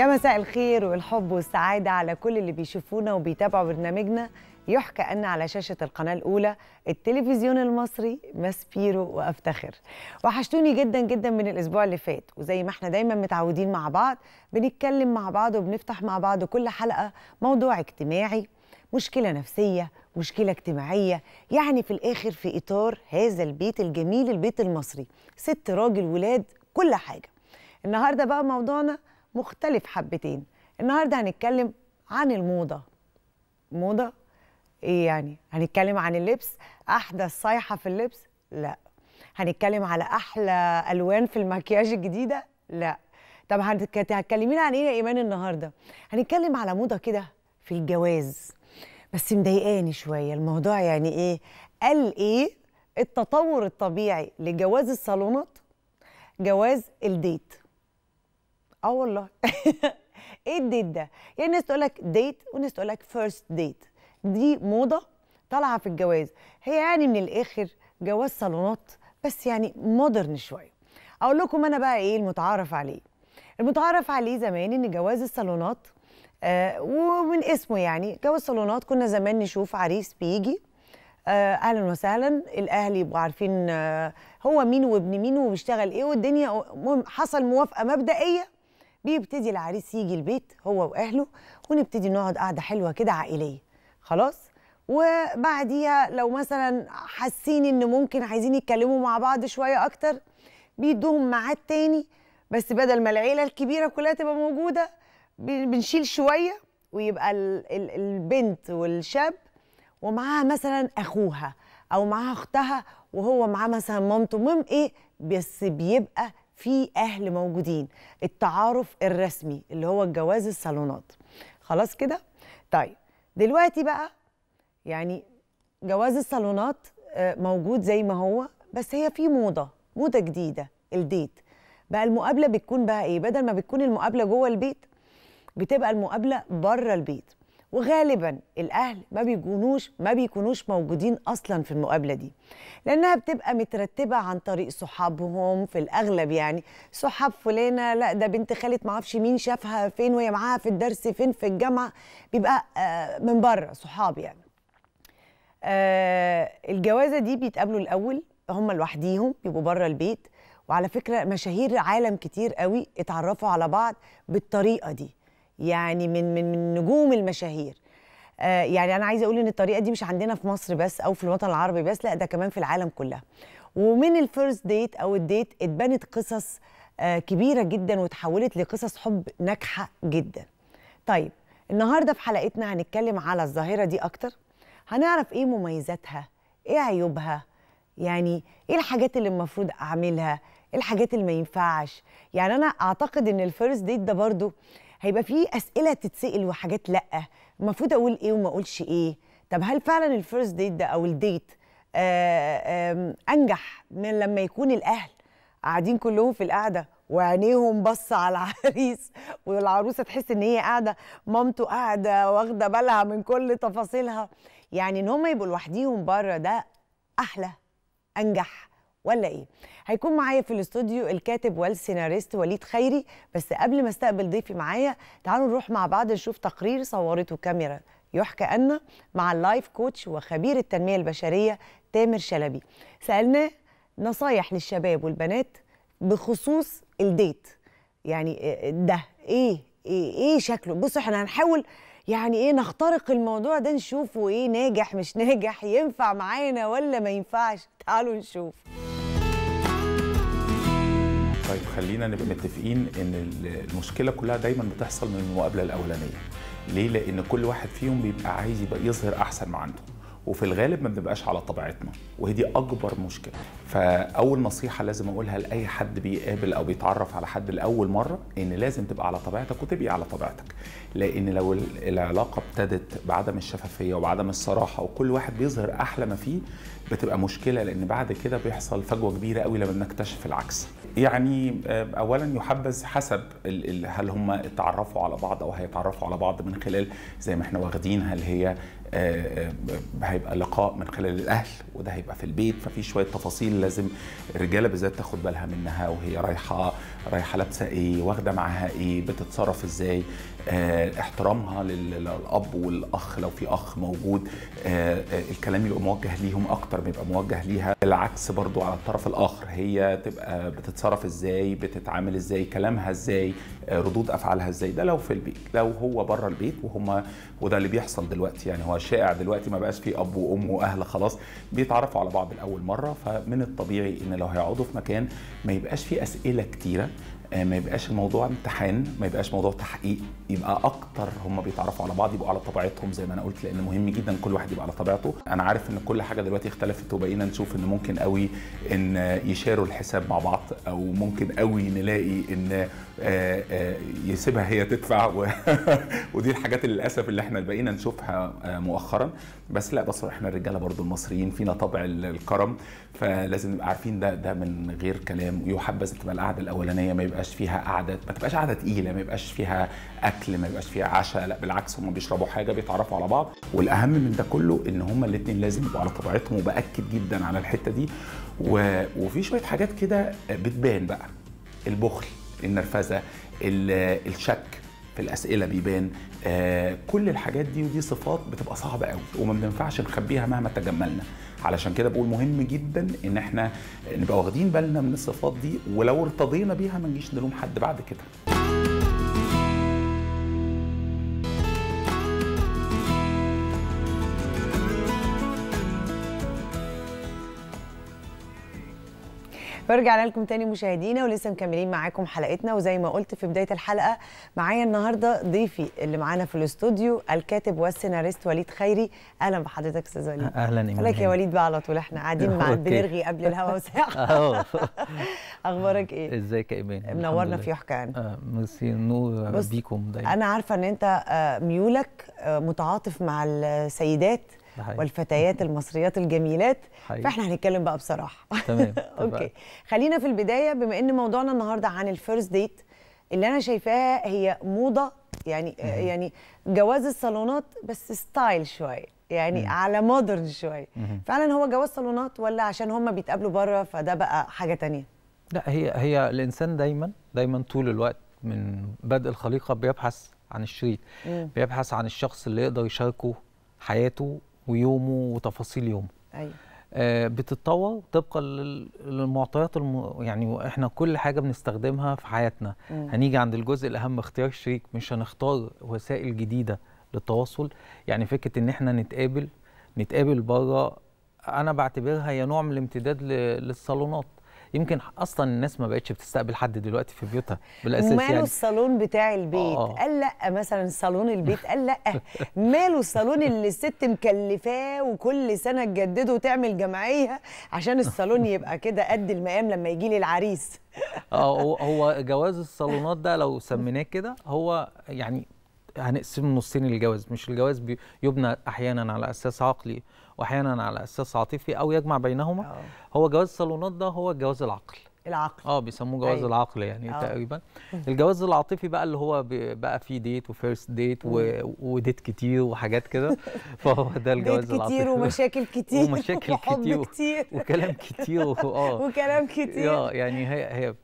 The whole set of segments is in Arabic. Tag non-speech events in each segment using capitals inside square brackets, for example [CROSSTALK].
يا مساء الخير والحب والسعادة على كل اللي بيشوفونا وبيتابعوا برنامجنا يحكى أن على شاشة القناة الأولى التلفزيون المصري ماسبيرو وأفتخر وحشتوني جدا جدا من الأسبوع اللي فات وزي ما احنا دايما متعودين مع بعض بنتكلم مع بعض وبنفتح مع بعض كل حلقة موضوع اجتماعي مشكلة نفسية مشكلة اجتماعية يعني في الآخر في إطار هذا البيت الجميل البيت المصري ست راجل ولاد كل حاجة النهاردة بقى موضوعنا مختلف حبتين النهارده هنتكلم عن الموضه موضه ايه يعني هنتكلم عن اللبس احدث صيحه في اللبس لا هنتكلم على احلى الوان في المكياج الجديده لا طب هتكلمينا عن ايه يا ايمان النهارده هنتكلم على موضه كده في الجواز بس مضايقاني شويه الموضوع يعني ايه قال ايه التطور الطبيعي لجواز الصالونات جواز الديت اه والله [LAUGHS] ايه الديت ده؟ يعني الناس تقول لك ديت وناس تقول لك فيرست ديت دي موضه طالعه في الجواز هي يعني من الاخر جواز صالونات بس يعني مودرن شويه اقول لكم انا بقى ايه المتعارف عليه المتعارف عليه زمان ان جواز الصالونات آه ومن اسمه يعني جواز صالونات كنا زمان نشوف عريس بيجي آه، اهلا وسهلا الاهل يبقوا عارفين آه، هو مين وابن مين وبيشتغل ايه والدنيا حصل موافقه مبدئيه بيبتدي العريس يجي البيت هو واهله ونبتدي نقعد قعده حلوه كده عائليه خلاص وبعديها لو مثلا حاسين ان ممكن عايزين يتكلموا مع بعض شويه اكتر بيدوهم ميعاد تاني بس بدل ما العيله الكبيره كلها تبقى موجوده بنشيل شويه ويبقى البنت والشاب ومعاها مثلا اخوها او معاها اختها وهو معاه مثلا مامته المهم ايه بس بيبقى في اهل موجودين التعارف الرسمي اللي هو الجواز الصالونات خلاص كده طيب دلوقتي بقى يعني جواز الصالونات آه، موجود زي ما هو بس هي في موضه موضه جديده الديت بقى المقابله بتكون بقى ايه بدل ما بتكون المقابله جوه البيت بتبقى المقابله بره البيت وغالبا الاهل ما بيكونوش ما بيكونوش موجودين اصلا في المقابله دي لانها بتبقى مترتبه عن طريق صحابهم في الاغلب يعني صحاب فلانه لا ده بنت خاله ما اعرفش مين شافها فين وهي معاها في الدرس فين في الجامعه بيبقى آه، من بره صحاب يعني آه، الجوازه دي بيتقابلوا الاول هم لوحديهم بيبقوا بره البيت وعلى فكره مشاهير عالم كتير قوي اتعرفوا على بعض بالطريقه دي يعني من من من نجوم المشاهير آه يعني انا عايزه اقول ان الطريقه دي مش عندنا في مصر بس او في الوطن العربي بس لا ده كمان في العالم كلها ومن الفيرست ديت او الديت اتبنت قصص آه كبيره جدا وتحولت لقصص حب ناجحه جدا طيب النهارده في حلقتنا هنتكلم على الظاهره دي اكتر هنعرف ايه مميزاتها ايه عيوبها يعني ايه الحاجات اللي المفروض اعملها ايه الحاجات اللي ما ينفعش يعني انا اعتقد ان الفيرست ديت ده برضو هيبقى في اسئله تتسال وحاجات لا المفروض اقول ايه وما اقولش ايه طب هل فعلا الفيرست ديت ده او الديت آه، انجح من لما يكون الاهل قاعدين كلهم في القعده وعينيهم بص على العريس والعروسه تحس ان هي قاعده مامته قاعده واخده بالها من كل تفاصيلها يعني ان هم يبقوا لوحديهم بره ده احلى انجح ولا ايه هيكون معايا في الاستوديو الكاتب والسيناريست وليد خيري بس قبل ما استقبل ضيفي معايا تعالوا نروح مع بعض نشوف تقرير صورته كاميرا يحكى أن مع اللايف كوتش وخبير التنمية البشرية تامر شلبي سألناه نصايح للشباب والبنات بخصوص الديت يعني آه، ده ايه ايه, إيه شكله بصوا احنا هنحاول يعني ايه نخترق الموضوع ده نشوفه ايه ناجح مش ناجح ينفع معانا ولا ما ينفعش تعالوا نشوف طيب خلينا نبقى متفقين ان المشكله كلها دايما بتحصل من المقابله الاولانيه ليه لان كل واحد فيهم بيبقى عايز يبقى يظهر احسن ما عنده وفي الغالب ما بنبقاش على طبيعتنا وهي دي اكبر مشكله فاول نصيحه لازم اقولها لاي حد بيقابل او بيتعرف على حد لاول مره ان لازم تبقى على طبيعتك وتبقي على طبيعتك لان لو العلاقه ابتدت بعدم الشفافيه وبعدم الصراحه وكل واحد بيظهر احلى ما فيه بتبقى مشكله لان بعد كده بيحصل فجوه كبيره قوي لما بنكتشف العكس يعني آه، اولا يحبذ حسب هل هم اتعرفوا على بعض او هيتعرفوا على بعض من خلال زي ما احنا واخدين هل هي آه، آه، هيبقى لقاء من خلال الاهل وده هيبقى في البيت ففي شويه تفاصيل لازم الرجاله بالذات تاخد بالها منها وهي رايحه رايحه لابسه ايه واخده معاها ايه بتتصرف ازاي آه، احترامها للاب والاخ لو في اخ موجود الكلام يبقى موجه ليهم اكتر بيبقى موجه ليها العكس برضو على الطرف الاخر هي تبقى بتتصرف ازاي بتتعامل ازاي كلامها ازاي ردود افعالها ازاي ده لو في البيت لو هو بره البيت وهم وده اللي بيحصل دلوقتي يعني هو شائع دلوقتي ما بقاش فيه اب وام واهل خلاص بيتعرفوا على بعض لاول مره فمن الطبيعي ان لو هيقعدوا في مكان ما يبقاش فيه اسئله كتيره آه، ما يبقاش الموضوع امتحان ما يبقاش موضوع تحقيق يبقى اكتر هم بيتعرفوا على بعض يبقوا على طبيعتهم زي ما انا قلت لان مهم جدا كل واحد يبقى على طبيعته انا عارف ان كل حاجه دلوقتي اختلفت وبقينا نشوف ان ممكن قوي ان يشاروا الحساب مع بعض او ممكن قوي نلاقي ان آه، آه، يسيبها هي تدفع و... [LAUGHS] ودي الحاجات اللي للاسف اللي احنا بقينا نشوفها مؤخرا بس لا بس احنا الرجاله برضو المصريين فينا طبع الكرم فلازم نبقى عارفين ده ده من غير كلام ويحبذ تبقى القعده الاولانيه ما يبقى يبقاش فيها قعده ما تبقاش قعده تقيله ما يبقاش فيها اكل ما يبقاش فيها عشاء لا بالعكس هم بيشربوا حاجه بيتعرفوا على بعض والاهم من ده كله ان هم الاثنين لازم يبقوا على طبيعتهم وباكد جدا على الحته دي و... وفي شويه حاجات كده بتبان بقى البخل النرفزه الشك في الاسئله بيبان آه كل الحاجات دي ودي صفات بتبقى صعبه قوي وما بننفعش نخبيها مهما تجملنا علشان كده بقول مهم جدا ان احنا نبقى واخدين بالنا من الصفات دي ولو ارتضينا بيها ما نجيش نلوم حد بعد كده برجع لكم تاني مشاهدينا ولسه مكملين معاكم حلقتنا وزي ما قلت في بدايه الحلقه معايا النهارده ضيفي اللي معانا في الاستوديو الكاتب والسيناريست وليد خيري اهلا بحضرتك استاذ وليد اهلا لك يا وليد بقى على طول احنا قاعدين مع بنرغي قبل الهوا وساعه [LAUGHS] [LAUGHS] اخبارك ايه ازيك يا ايمان منورنا في يحكى يعني آه، ميرسي نور بيكم دايما انا عارفه ان انت آه، ميولك آه، متعاطف مع السيدات والفتيات المصريات الجميلات حقيقي. فاحنا هنتكلم بقى بصراحه تمام [LAUGHS] اوكي خلينا في البدايه بما ان موضوعنا النهارده عن الفيرست ديت اللي انا شايفاها هي موضه يعني آه، مم. يعني جواز الصالونات بس ستايل شويه يعني مم. على مودرن شويه فعلا هو جواز صالونات ولا عشان هم بيتقابلوا بره فده بقى حاجه تانية لا هي هي الانسان دايما دايما طول الوقت من بدء الخليقه بيبحث عن الشريك بيبحث عن الشخص اللي يقدر يشاركه حياته ويومه وتفاصيل يومه ايوه آه بتتطور طبقا للمعطيات الم... يعني احنا كل حاجه بنستخدمها في حياتنا مم. هنيجي عند الجزء الاهم اختيار الشريك مش هنختار وسائل جديده للتواصل يعني فكره ان احنا نتقابل نتقابل بره انا بعتبرها هي نوع من الامتداد ل... للصالونات يمكن اصلا الناس ما بقتش بتستقبل حد دلوقتي في بيوتها بالاساس ماله يعني. الصالون بتاع البيت آه. قال لا مثلا صالون البيت قال لا ماله الصالون اللي الست مكلفاه وكل سنه تجدده وتعمل جمعيه عشان الصالون يبقى كده قد المقام لما يجي لي العريس اه هو جواز الصالونات ده لو سميناه كده هو يعني هنقسم نصين الجواز مش الجواز بيبنى احيانا على اساس عقلي واحيانا على اساس عاطفي او يجمع بينهما أوه. هو جواز الصالونات ده هو جواز العقل العقل اه بيسموه جواز أيوة. العقل يعني أوه. تقريبا الجواز العاطفي بقى اللي هو بقى فيه ديت وفيرست ديت و... وديت كتير وحاجات كده [LAUGHS] فهو ده الجواز ديت العاطفي كتير ومشاكل كتير ومشاكل كتير, وحب كتير وكلام كتير اه [LAUGHS] وكلام كتير اه يعني هي هي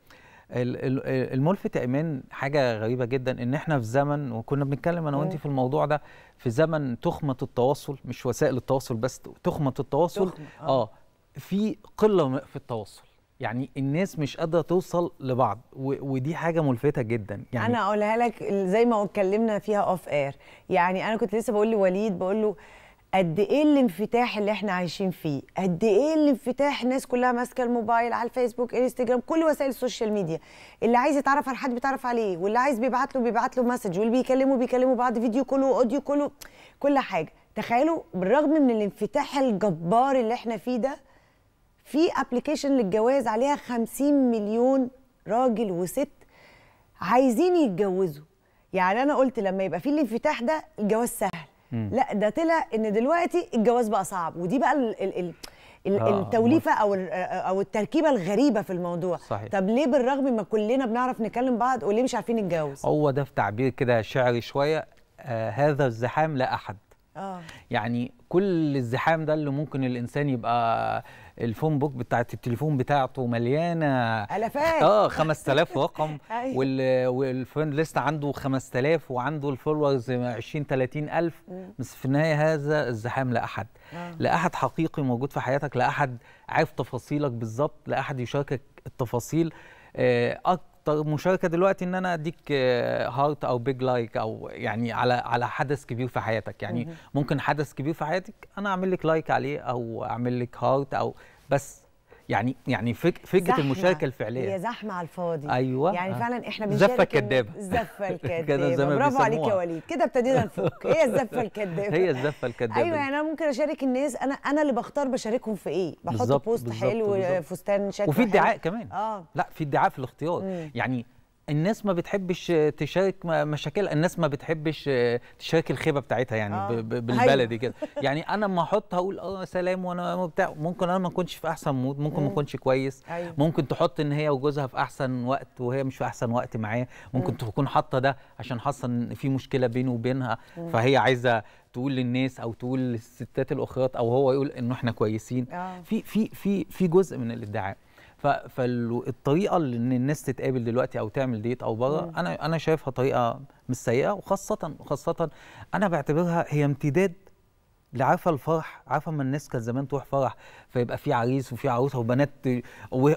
الملفت يا ايمان حاجه غريبه جدا ان احنا في زمن وكنا بنتكلم انا وانت في الموضوع ده في زمن تخمه التواصل مش وسائل التواصل بس تخمه التواصل تخمة. آه. اه في قله في التواصل يعني الناس مش قادره توصل لبعض ودي حاجه ملفته جدا يعني انا اقولها لك زي ما اتكلمنا فيها اوف اير يعني انا كنت لسه بقول لوليد بقول له قد ايه الانفتاح اللي احنا عايشين فيه قد ايه الانفتاح الناس كلها ماسكه الموبايل على الفيسبوك انستجرام كل وسائل السوشيال ميديا اللي عايز يتعرف على حد بيتعرف عليه واللي عايز بيبعت له بيبعت له مسج واللي بيكلمه بيكلموا بعض فيديو كله واوديو كله كل حاجه تخيلوا بالرغم من الانفتاح الجبار اللي احنا فيه ده في ابلكيشن للجواز عليها 50 مليون راجل وست عايزين يتجوزوا يعني انا قلت لما يبقى في الانفتاح ده الجواز سهل لا ده طلع ان دلوقتي الجواز بقى صعب ودي بقى الـ الـ الـ آه التوليفه او آه، او التركيبه الغريبه في الموضوع صحيح. طب ليه بالرغم ما كلنا بنعرف نكلم بعض وليه مش عارفين نتجوز هو ده في تعبير كده شعري شويه آه هذا الزحام لا احد آه. يعني كل الزحام ده اللي ممكن الانسان يبقى الفون بوك بتاع التليفون بتاعته مليانه الافات اه 5000 رقم [LAUGHS] أيوة. وال... والفريند ليست عنده 5000 وعنده الفولورز 20 30000 بس في النهايه هذا الزحام لا احد آه. لا احد حقيقي موجود في حياتك لا احد عارف تفاصيلك بالظبط لا احد يشاركك التفاصيل آه طيب، مشاركه دلوقتي ان انا اديك هارت آه، او بيج لايك او يعني على على حدث كبير في حياتك يعني ممكن حدث كبير في حياتك انا اعمل لك لايك عليه او اعمل لك هارت او بس يعني يعني فك فكره المشاركه الفعليه هي زحمه على الفاضي ايوه يعني فعلا احنا بنشارك [LAUGHS] زفه [LAUGHS] الكدابه الزفه الكدابه برافو عليك يا وليد كده ابتدينا نفك هي الزفه الكدابه هي الزفه الكدابه ايوه يعني انا ممكن اشارك الناس انا انا اللي بختار بشاركهم في ايه بحط بوست حلو فستان شكله وفي ادعاء كمان اه لا في ادعاء في الاختيار يعني الناس ما بتحبش تشارك مشاكلها الناس ما بتحبش تشارك الخيبه بتاعتها يعني آه. أيوه. بالبلدي كده يعني انا ما احط هقول اه سلام وانا بتاع ممكن انا ما اكونش في احسن مود ممكن ما اكونش كويس أيوه. ممكن تحط ان هي وجوزها في احسن وقت وهي مش في احسن وقت معايا ممكن م. تكون حاطه ده عشان حاسه ان في مشكله بينه وبينها م. فهي عايزه تقول للناس او تقول للستات الاخرات او هو يقول انه احنا كويسين آه. في في في في جزء من الادعاء فالطريقه اللي ان الناس تتقابل دلوقتي او تعمل ديت او بره انا انا شايفها طريقه مش سيئه وخاصه خاصه انا بعتبرها هي امتداد لعارفه الفرح عارفه ما الناس كانت زمان تروح فرح فيبقى في عريس وفي عروسه وبنات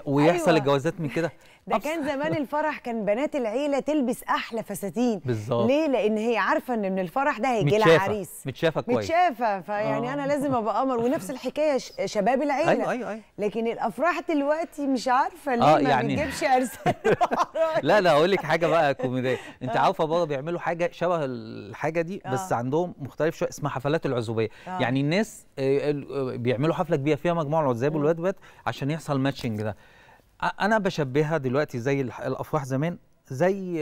ويحصل أيوة. الجوازات من كده [LAUGHS] ده كان زمان [LAUGHS] الفرح كان بنات العيله تلبس احلى فساتين بالظبط ليه لان هي عارفه ان من الفرح ده هيجي لها عريس متشافه كويس متشافه فيعني آه. انا لازم ابقى قمر ونفس [LAUGHS] الحكايه شباب العيله ايوه ايوه ايوه لكن الافراح دلوقتي مش عارفه ليه آه ما يعني بتجيبش ارسال [LAUGHS] لا لا اقول لك حاجه بقى كوميديه انت آه. عارفه بابا بيعملوا حاجه شبه الحاجه دي بس آه. عندهم مختلف شويه اسمها حفلات العزوبيه آه. يعني الناس آه، آه، بيعملوا حفله كبيره فيها مجموعه العزاب والواد عشان يحصل ماتشنج ده انا بشبهها دلوقتي زي الافراح زمان زي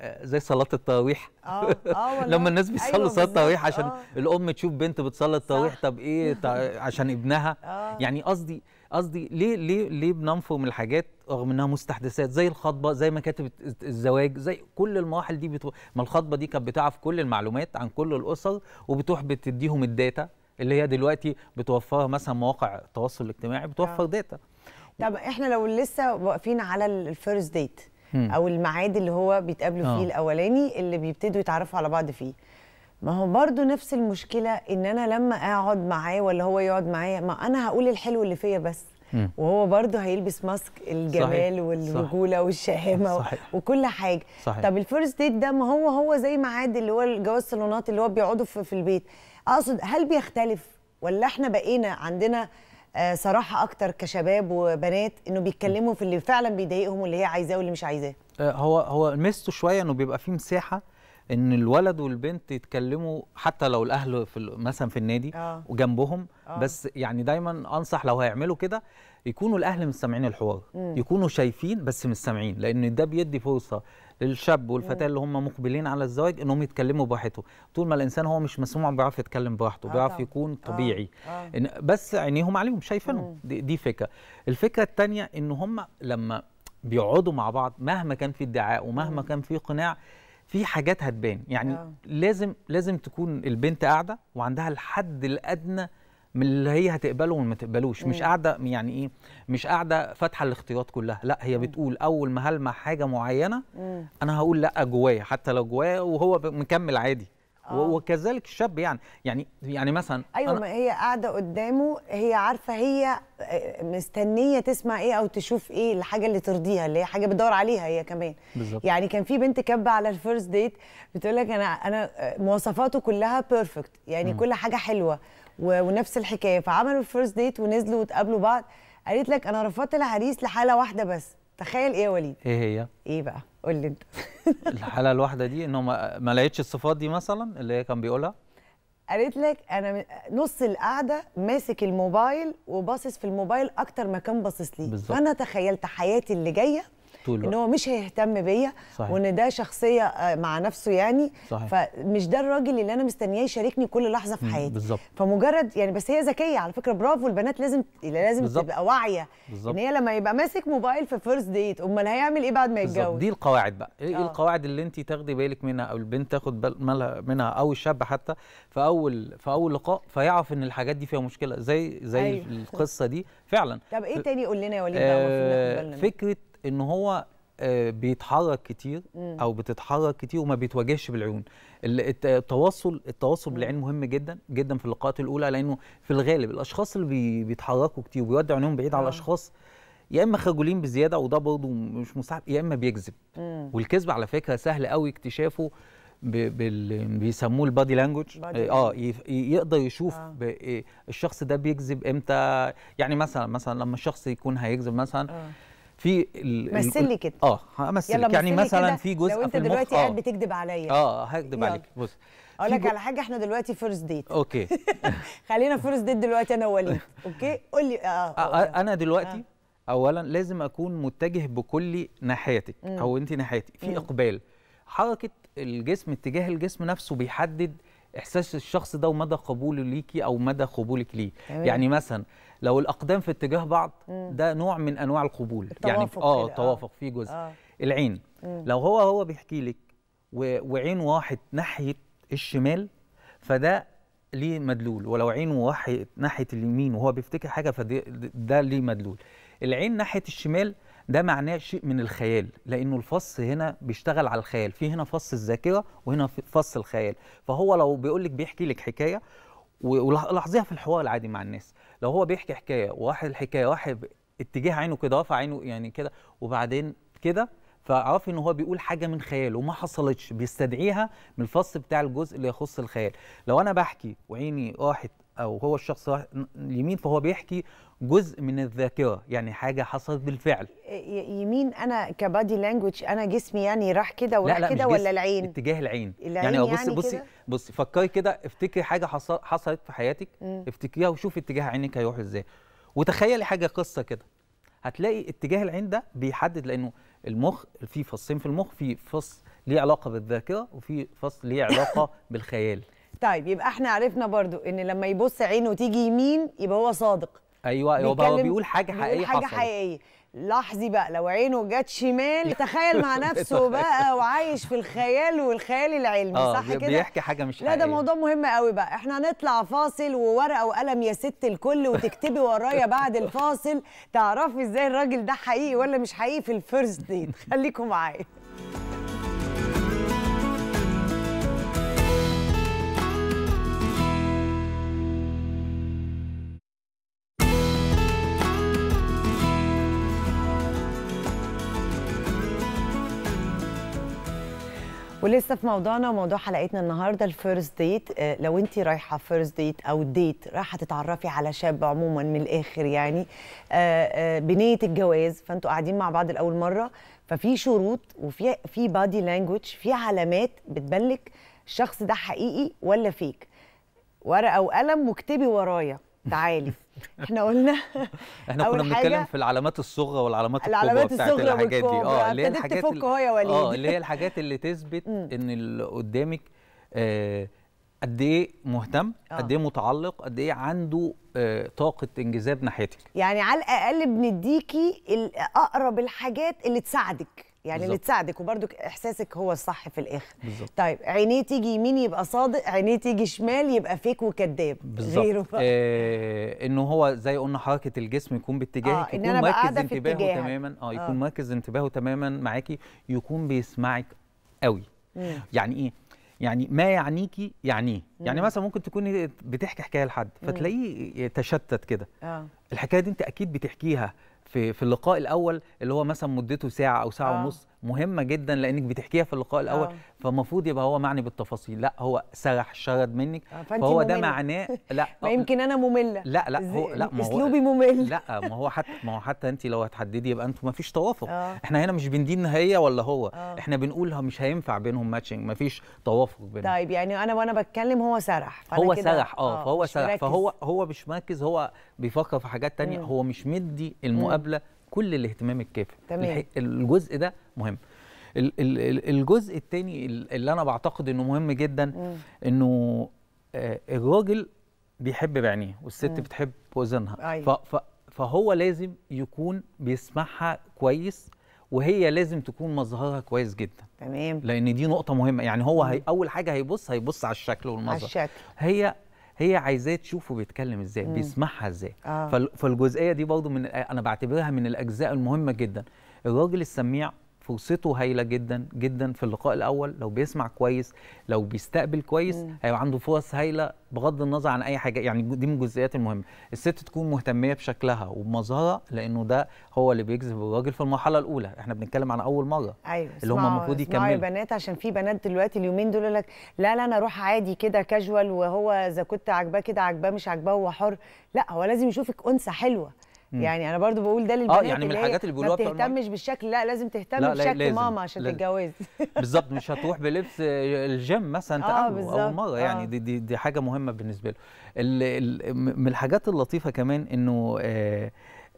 آه، زي صلاه التراويح اه اه [LAUGHS] لما الناس بيصلوا أيوة، صلاه التراويح عشان أوه. الام تشوف بنت بتصلي التراويح طب ايه [LAUGHS] عشان ابنها آه. يعني قصدي قصدي ليه ليه ليه بننفر من الحاجات رغم انها مستحدثات زي الخطبه زي مكاتب الزواج زي كل المراحل دي بتروح ما الخطبه دي كانت بتعرف كل المعلومات عن كل الاسر وبتروح بتديهم الداتا اللي هي دلوقتي بتوفرها مثلا مواقع التواصل الاجتماعي بتوفر آه. داتا طب احنا لو لسه واقفين على الفيرست ديت او الميعاد اللي هو بيتقابلوا آه. فيه الاولاني اللي بيبتدوا يتعرفوا على بعض فيه ما هو برضو نفس المشكله ان انا لما اقعد معاه ولا هو يقعد معايا ما انا هقول الحلو اللي فيا بس مم. وهو برضه هيلبس ماسك الجمال صحيح. والرجوله والشهامه وكل حاجه صحيح. طب الفيرست ديت ده ما هو هو زي ميعاد اللي هو الجواز الصالونات اللي هو بيقعدوا في, في البيت اقصد هل بيختلف ولا احنا بقينا عندنا آه، صراحه اكتر كشباب وبنات انه بيتكلموا في اللي فعلا بيضايقهم واللي هي عايزاه واللي مش عايزاه آه، هو هو ميزته شويه انه بيبقى فيه مساحه ان الولد والبنت يتكلموا حتى لو الاهل في مثلا في النادي آه. وجنبهم آه. بس يعني دايما انصح لو هيعملوا كده يكونوا الاهل مش سامعين الحوار مم. يكونوا شايفين بس مش سامعين لان ده بيدي فرصه للشاب والفتاه اللي هم مقبلين على الزواج انهم يتكلموا براحتهم طول ما الانسان هو مش مسموع بيعرف يتكلم براحته آه، بيعرف يكون آه، طبيعي آه. بس عينيهم عليهم شايفينهم دي, دي فكره الفكره الثانيه ان هم لما بيقعدوا مع بعض مهما كان في ادعاء ومهما كان في قناع في حاجات هتبان يعني لازم لازم تكون البنت قاعده وعندها الحد الادنى من اللي هي هتقبله وما تقبلوش مش إيه. قاعده يعني ايه مش قاعده فاتحه الاختيارات كلها لا هي إيه. بتقول اول ما هلمع حاجه معينه إيه. انا هقول لا جوايا حتى لو جوايا وهو مكمل عادي آه. وكذلك الشاب يعني يعني يعني مثلا ايوه ما هي قاعده قدامه هي عارفه هي آه، مستنيه تسمع ايه او تشوف ايه الحاجه اللي ترضيها اللي هي حاجه بتدور عليها هي كمان بالزبط. يعني كان في بنت كبه على الفيرست ديت بتقول لك انا انا آه، مواصفاته كلها بيرفكت يعني م. كل حاجه حلوه ونفس الحكايه فعملوا الفيرست ديت ونزلوا واتقابلوا بعض قالت لك انا رفضت العريس لحاله واحده بس تخيل ايه يا وليد ايه هي ايه بقى قول لي انت [LAUGHS] الحاله الواحده دي انه ما, لقيتش الصفات دي مثلا اللي هي كان بيقولها قالت لك انا نص القعده ماسك الموبايل وباصص في الموبايل اكتر ما كان باصص بالظبط فانا تخيلت حياتي اللي جايه طول ان هو مش هيهتم بيا وان ده شخصيه آه، مع نفسه يعني صحيح. فمش ده الراجل اللي انا مستنياه يشاركني كل لحظه في حياتي بالزبط. فمجرد يعني بس هي ذكيه على فكره برافو البنات لازم لازم بالزبط. تبقى واعيه بالزبط. ان هي لما يبقى ماسك موبايل في فيرست ديت امال هيعمل ايه بعد ما يتجوز دي القواعد بقى ايه آه. القواعد اللي انت تاخدي بالك منها او البنت تاخد بالها منها او الشاب حتى في اول في اول لقاء فيعرف ان الحاجات دي فيها مشكله زي زي أيوه. القصه دي فعلا طب ايه تاني قول لنا يا وليد آه فكره ان هو آه، بيتحرك كتير او بتتحرك كتير وما بيتواجهش بالعيون التواصل التواصل بالعين مهم جدا جدا في اللقاءات الاولى لانه في الغالب الاشخاص اللي بيتحركوا كتير وبيودوا عينهم بعيد على آه. الاشخاص يا اما خجولين بزياده وده برضه مش مستحب يا اما بيكذب والكذب على فكره سهل قوي اكتشافه بيسموه البادي لانجوج اه يقدر يشوف آه. إيه، الشخص ده بيكذب امتى يعني مثلا مثلا لما الشخص يكون هيكذب مثلا آه. في مثل لي كده اه همثل يعني مثلا في جزء لو انت في دلوقتي قاعد آه. بتكذب عليا اه, آه، هكذب عليك بص اقول لك على حاجه احنا دلوقتي فيرست ديت اوكي [LAUGHS] خلينا فيرست ديت دلوقتي انا ووليد اوكي قول لي آه, آه،, آه, انا دلوقتي آه. اولا لازم اكون متجه بكل ناحيتك او انت ناحيتي في اقبال حركه الجسم اتجاه الجسم نفسه بيحدد احساس الشخص ده ومدى قبوله ليكي او مدى قبولك ليه يعني مثلا لو الاقدام في اتجاه بعض ده نوع من انواع القبول يعني اه, آه. توافق في جزء آه. العين مم. لو هو هو بيحكي لك وعين واحد ناحيه الشمال فده ليه مدلول ولو عين واحد ناحيه اليمين وهو بيفتكر حاجه فده ليه مدلول العين ناحيه الشمال ده معناه شيء من الخيال لانه الفص هنا بيشتغل على الخيال في هنا فص الذاكره وهنا فص الخيال فهو لو بيقول لك بيحكي لك حكايه ولاحظيها في الحوار العادي مع الناس لو هو بيحكي حكايه واحد الحكايه واحد اتجاه عينه كده رفع عينه يعني كده وبعدين كده فاعرفي ان هو بيقول حاجه من خياله وما حصلتش بيستدعيها من الفص بتاع الجزء اللي يخص الخيال لو انا بحكي وعيني راحت او هو الشخص اليمين فهو بيحكي جزء من الذاكره يعني حاجه حصلت بالفعل يمين انا كبادي لانجوج انا جسمي يعني راح كده وراح كده ولا العين اتجاه العين, العين يعني, يعني بصي بصي بصي فكري كده افتكري حاجه حصل حصلت في حياتك افتكريها وشوفي اتجاه عينك هيروح ازاي وتخيلي حاجه قصه كده هتلاقي اتجاه العين ده بيحدد لانه المخ في فصين في المخ في فص ليه علاقه بالذاكره وفي فص ليه علاقه [COUGHS] بالخيال طيب يبقى احنا عرفنا برضو ان لما يبص عينه تيجي يمين يبقى هو صادق ايوه هو بيقول حاجه حقيقيه بيقول حاجه حقيقيه لاحظي بقى لو عينه جت شمال [LAUGHS] تخيل مع نفسه بقى وعايش في الخيال والخيال العلمي آه، صح كده بيحكي حاجه مش حقيقية. لا ده موضوع مهم قوي بقى احنا هنطلع فاصل وورقه وقلم يا ست الكل وتكتبي ورايا بعد الفاصل تعرفي ازاي الراجل ده حقيقي ولا مش حقيقي في الفيرست ديت خليكم معايا ولسه في موضوعنا وموضوع حلقتنا النهارده الفيرست ديت آه، لو انت رايحه فيرست ديت او ديت رايحه تتعرفي على شاب عموما من الاخر يعني آه، آه، بنيه الجواز فانتوا قاعدين مع بعض لاول مره ففي شروط وفي في بادي لانجوج في علامات بتبلك الشخص ده حقيقي ولا فيك ورقه وقلم واكتبي ورايا تعالي احنا قلنا [LAUGHS] احنا كنا بنتكلم في العلامات الصغرى والعلامات الكبرى العلامات الصغرى والحاجات دي اه اللي هي الحاجات اللي اه اللي هي الحاجات اللي تثبت [LAUGHS] ان اللي قدامك آه قد ايه مهتم آه. قد ايه متعلق قد ايه عنده آه طاقه انجذاب ناحيتك يعني على الاقل بنديكي اقرب الحاجات اللي تساعدك يعني بالزبط. اللي تساعدك وبرضك احساسك هو الصح في الاخر بالزبط. طيب عينيه تيجي يمين يبقى صادق عينيه تيجي شمال يبقى فيك وكذاب غيره بقى. آه انه هو زي قلنا حركه الجسم يكون باتجاهك آه يكون إن مركز انتباهه تماما اه يكون آه. مركز انتباهه تماما معاكي يكون بيسمعك قوي مم. يعني ايه يعني ما يعنيكي يعنيه إيه؟ يعني مثلا ممكن تكوني بتحكي حكايه لحد فتلاقيه تشتت كده آه. الحكايه دي انت اكيد بتحكيها في في اللقاء الاول اللي هو مثلا مدته ساعه او ساعه آه. ونص مهمه جدا لانك بتحكيها في اللقاء الاول آه. فالمفروض يبقى هو معني بالتفاصيل لا هو سرح شرد منك آه، فهو ده معناه لا [LAUGHS] ما يمكن انا ممله لا لا هو لا ما هو اسلوبي ممل لا ما هو حتى ما هو حتى انت لو هتحددي يبقى انتوا ما فيش توافق آه. احنا هنا مش بندين هي ولا هو آه. احنا بنقول مش هينفع بينهم ماتشنج ما فيش توافق بينهم طيب يعني انا وانا بتكلم هو سرح هو سرح اه, آه، فهو سرح فهو هو مش مركز هو بيفكر في حاجات ثانيه هو مش مدي المقابله مم. كل الاهتمام الكافي تمام. الجزء ده مهم الجزء الثاني اللي انا بعتقد انه مهم جدا مم. انه آه، الراجل بيحب بعينيه والست مم. بتحب وزنها أيوة. فهو لازم يكون بيسمعها كويس وهي لازم تكون مظهرها كويس جدا تمام لان دي نقطه مهمه يعني هو هي اول حاجه هيبص هيبص على الشكل والمظهر على الشكل. هي هي عايزاه تشوفه بيتكلم ازاي مم. بيسمعها ازاي آه. فالجزئيه دي برضه من انا بعتبرها من الاجزاء المهمه جدا الراجل السميع فرصته هايله جدا جدا في اللقاء الاول لو بيسمع كويس لو بيستقبل كويس هيبقى عنده فرص هايله بغض النظر عن اي حاجه يعني دي من الجزئيات المهمه الست تكون مهتميه بشكلها وبمظهرها لانه ده هو اللي بيجذب الراجل في المرحله الاولى احنا بنتكلم عن اول مره ايوه اللي هم المفروض يكملوا ايوه بنات عشان في بنات دلوقتي اليومين دول لك لا لا انا اروح عادي كده كاجوال وهو اذا كنت عاجباه كده عاجباه مش عاجباه هو حر لا هو لازم يشوفك انثى حلوه يعني انا برضو بقول ده للبنات اه يعني من الحاجات اللي بيقولوها ما بتهتمش بالشكل لا لازم تهتم لا بشكل لازم. ماما عشان تتجوز [LAUGHS] بالظبط مش هتروح بلبس الجيم مثلا آه اول مره يعني آه. يعني دي, دي دي حاجه مهمه بالنسبه له من الحاجات اللطيفه كمان انه آه،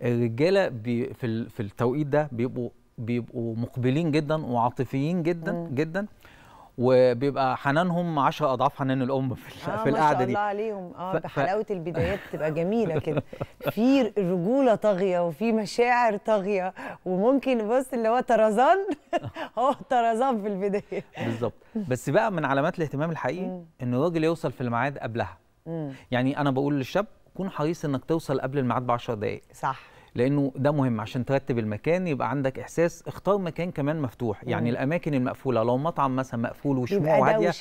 الرجاله في في التوقيت ده بيبقوا بيبقوا مقبلين جدا وعاطفيين جدا مم. جدا وبيبقى حنانهم 10 اضعاف حنان الام في, آه في القعده دي ما شاء الله عليهم اه ف... حلاوه البدايات بتبقى [LAUGHS] جميله كده في رجوله طاغيه وفي مشاعر طاغيه وممكن بص اللي هو طرزان [LAUGHS] هو طرزان في البدايه بالظبط بس بقى من علامات الاهتمام الحقيقي ان الراجل يوصل في الميعاد قبلها يعني انا بقول للشاب كون حريص انك توصل قبل الميعاد ب 10 دقائق صح لانه ده مهم عشان ترتب المكان يبقى عندك احساس اختار مكان كمان مفتوح يعني مم. الاماكن المقفوله لو مطعم مثلا مقفول وشموع عاديه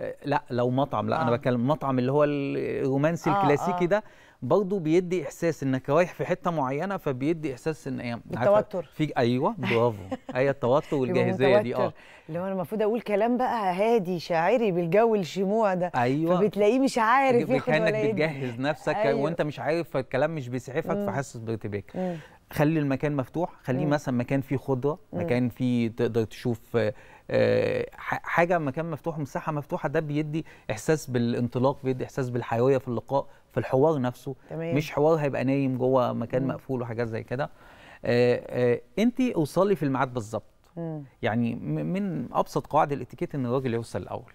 آه، لا لو مطعم لا آه. انا بتكلم مطعم اللي هو الرومانسي آه الكلاسيكي آه. ده برضه بيدي احساس انك رايح في حته معينه فبيدي احساس ان ايه التوتر في ايوه برافو هي التوتر [LAUGHS] والجاهزيه دي اه اللي هو انا المفروض اقول كلام بقى هادي شاعري بالجو الشموع ده ايوه فبتلاقيه مش عارف ياخد ولا كانك بتجهز نفسك أيوة. وانت مش عارف فالكلام مش بيسعفك فحاسس بارتباك خلي المكان مفتوح خليه مثلا مكان فيه خضره مكان فيه تقدر تشوف آه، حاجه مكان مفتوح مساحه مفتوحه ده بيدي احساس بالانطلاق بيدي احساس بالحيويه في اللقاء في الحوار نفسه تمام. مش حوار هيبقى نايم جوه مكان مم. مقفول وحاجات زي كده آه، آه، انت اوصلي في الميعاد بالظبط يعني من ابسط قواعد الاتيكيت ان الراجل يوصل الاول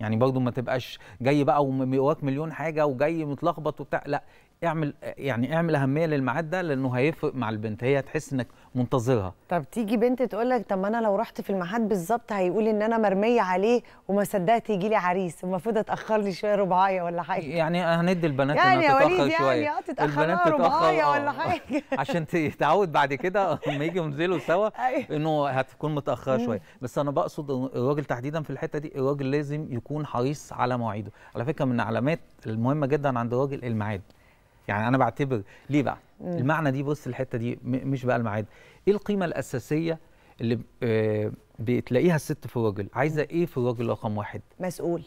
يعني برضه ما تبقاش جاي بقى وراك مليون حاجه وجاي متلخبط وبتاع لا اعمل يعني اعمل اهميه للميعاد ده لانه هيفرق مع البنت هي هتحس انك منتظرها طب تيجي بنت تقول لك طب ما انا لو رحت في الميعاد بالظبط هيقول ان انا مرميه عليه وما صدقت يجي لي عريس المفروض اتاخر لي شويه ربعايه ولا حاجه يعني هندي البنات يعني انها تتاخر يعني شويه يعني تتاخر رباعيه آه، ولا حاجه [LAUGHS] عشان تتعود بعد كده [LAUGHS] لما يجي ينزلوا سوا أيوة. انه هتكون متاخره شويه بس انا بقصد الراجل تحديدا في الحته دي الراجل لازم يكون حريص على مواعيده على فكره من علامات المهمه جدا عند الراجل الميعاد يعني انا بعتبر ليه بقى مم. المعنى دي بص الحته دي مش بقى الميعاد ايه القيمه الاساسيه اللي آه، بتلاقيها الست في الراجل عايزه ايه في الراجل رقم واحد مسؤول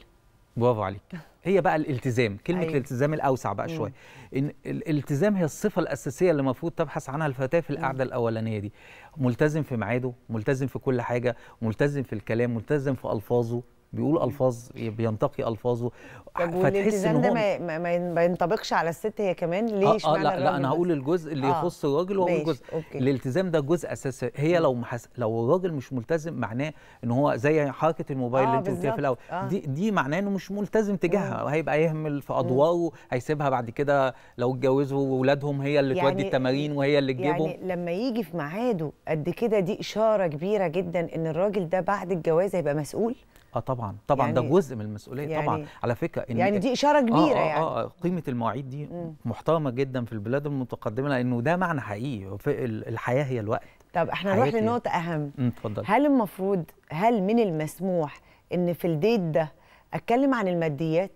برافو عليك [LAUGHS] هي بقى الالتزام كلمه أيوة. الالتزام الاوسع بقى شويه ان الالتزام هي الصفه الاساسيه اللي المفروض تبحث عنها الفتاه في القعده الاولانيه دي ملتزم في ميعاده ملتزم في كل حاجه ملتزم في الكلام ملتزم في الفاظه بيقول الفاظ بينتقي الفاظه فتحس ان ده ما, ما ينطبقش على الست هي كمان آه، ليش آه آه لا لا انا هقول الجزء اللي آه يخص الراجل وهو الجزء أوكي. الالتزام ده جزء اساسي هي لو محس... لو الراجل مش ملتزم معناه ان هو زي حركه الموبايل آه اللي انت قلتيها في الاول آه. دي دي معناه انه مش ملتزم تجاهها هيبقى يهمل في ادواره هيسيبها بعد كده لو اتجوزوا واولادهم هي اللي يعني تودي التمارين وهي اللي تجيبهم يعني لما يجي في ميعاده قد كده دي اشاره كبيره جدا ان الراجل ده بعد الجواز هيبقى مسؤول اه طبعا طبعا يعني ده جزء من المسؤوليه يعني طبعا على فكره إن يعني دي اشاره آه، كبيره آه يعني. آه يعني آه قيمه المواعيد دي محترمه جدا في البلاد المتقدمه لانه ده معنى حقيقي الحياه هي الوقت طب احنا نروح لنقطه اهم اتفضل هل المفروض هل من المسموح ان في الديت ده اتكلم عن الماديات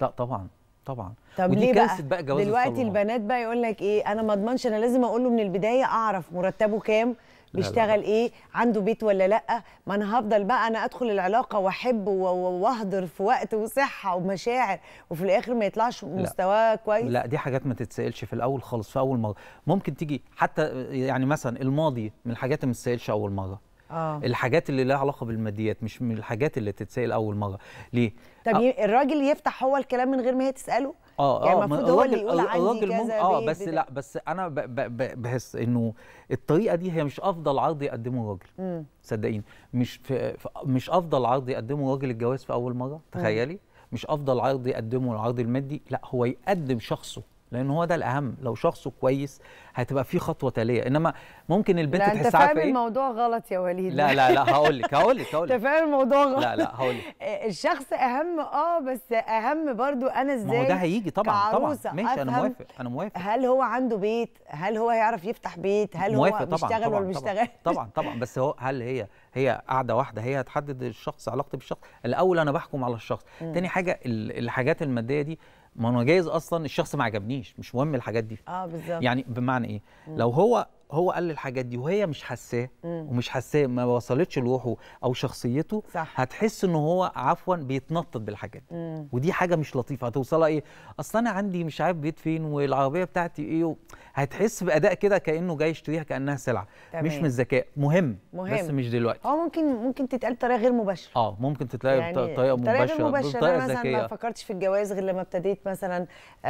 لا طبعا طبعا طب ودي ليه بقى, بقى جواز دلوقتي الصالونات. البنات بقى يقول لك ايه انا ما اضمنش انا لازم اقول له من البدايه اعرف مرتبه كام بيشتغل ايه عنده بيت ولا لا ما انا هفضل بقى انا ادخل العلاقه واحب واهدر في وقت وصحه ومشاعر وفي الاخر ما يطلعش مستواه كويس لا دي حاجات ما تتسالش في الاول خالص في اول مره ممكن تيجي حتى يعني مثلا الماضي من الحاجات اللي ما تتسالش اول مره آه. الحاجات اللي لها علاقه بالماديات مش من الحاجات اللي تتسال اول مره ليه طب أ... الراجل يفتح هو الكلام من غير ما هي تساله آه،, اه يعني المفروض هو اللي يقول عندي كذا مم... اه بس لا بس انا ب... ب... بحس انه الطريقه دي هي مش افضل عرض يقدمه الراجل صدقيني مش في... مش افضل عرض يقدمه الراجل الجواز في اول مره تخيلي مم. مش افضل عرض يقدمه العرض المادي لا هو يقدم شخصه لان هو ده الاهم لو شخصه كويس هتبقى في خطوه تاليه انما ممكن البنت تحس عارفه لا انت فاهم إيه؟ الموضوع غلط يا وليد لا لا لا هقول لك هقول لك هقول لك انت فاهم الموضوع غلط لا لا هقول لك [LAUGHS] الشخص اهم اه بس اهم برضو انا ازاي ما هو ده هيجي طبعا طبعا ماشي انا موافق انا موافق هل هو عنده بيت هل هو هيعرف يفتح بيت هل هو بيشتغل ولا بيشتغل طبعا طبعا بس هو هل هي هي قاعده واحده هي هتحدد الشخص علاقتي بالشخص الاول انا بحكم على الشخص تاني حاجه الحاجات الماديه دي ما انا جايز اصلا الشخص ما عجبنيش مش مهم الحاجات دي اه بالظبط يعني بمعنى ايه مم. لو هو هو قال الحاجات دي وهي مش حاساه ومش حاساه ما وصلتش لروحه او شخصيته صح. هتحس ان هو عفوا بيتنطط بالحاجات مم. ودي حاجه مش لطيفه هتوصلها ايه اصل انا عندي مش عارف بيت فين والعربيه بتاعتي ايه و... هتحس باداء كده كانه جاي يشتريها كانها سلعه تمام. مش من الذكاء مهم, مهم بس مش دلوقتي اه ممكن ممكن تتقال بطريقه غير مباشره اه ممكن تتقال يعني بطريقه مباشره بطريقه ذكيه مثلا ما فكرتش في الجواز غير لما ابتديت مثلا آه،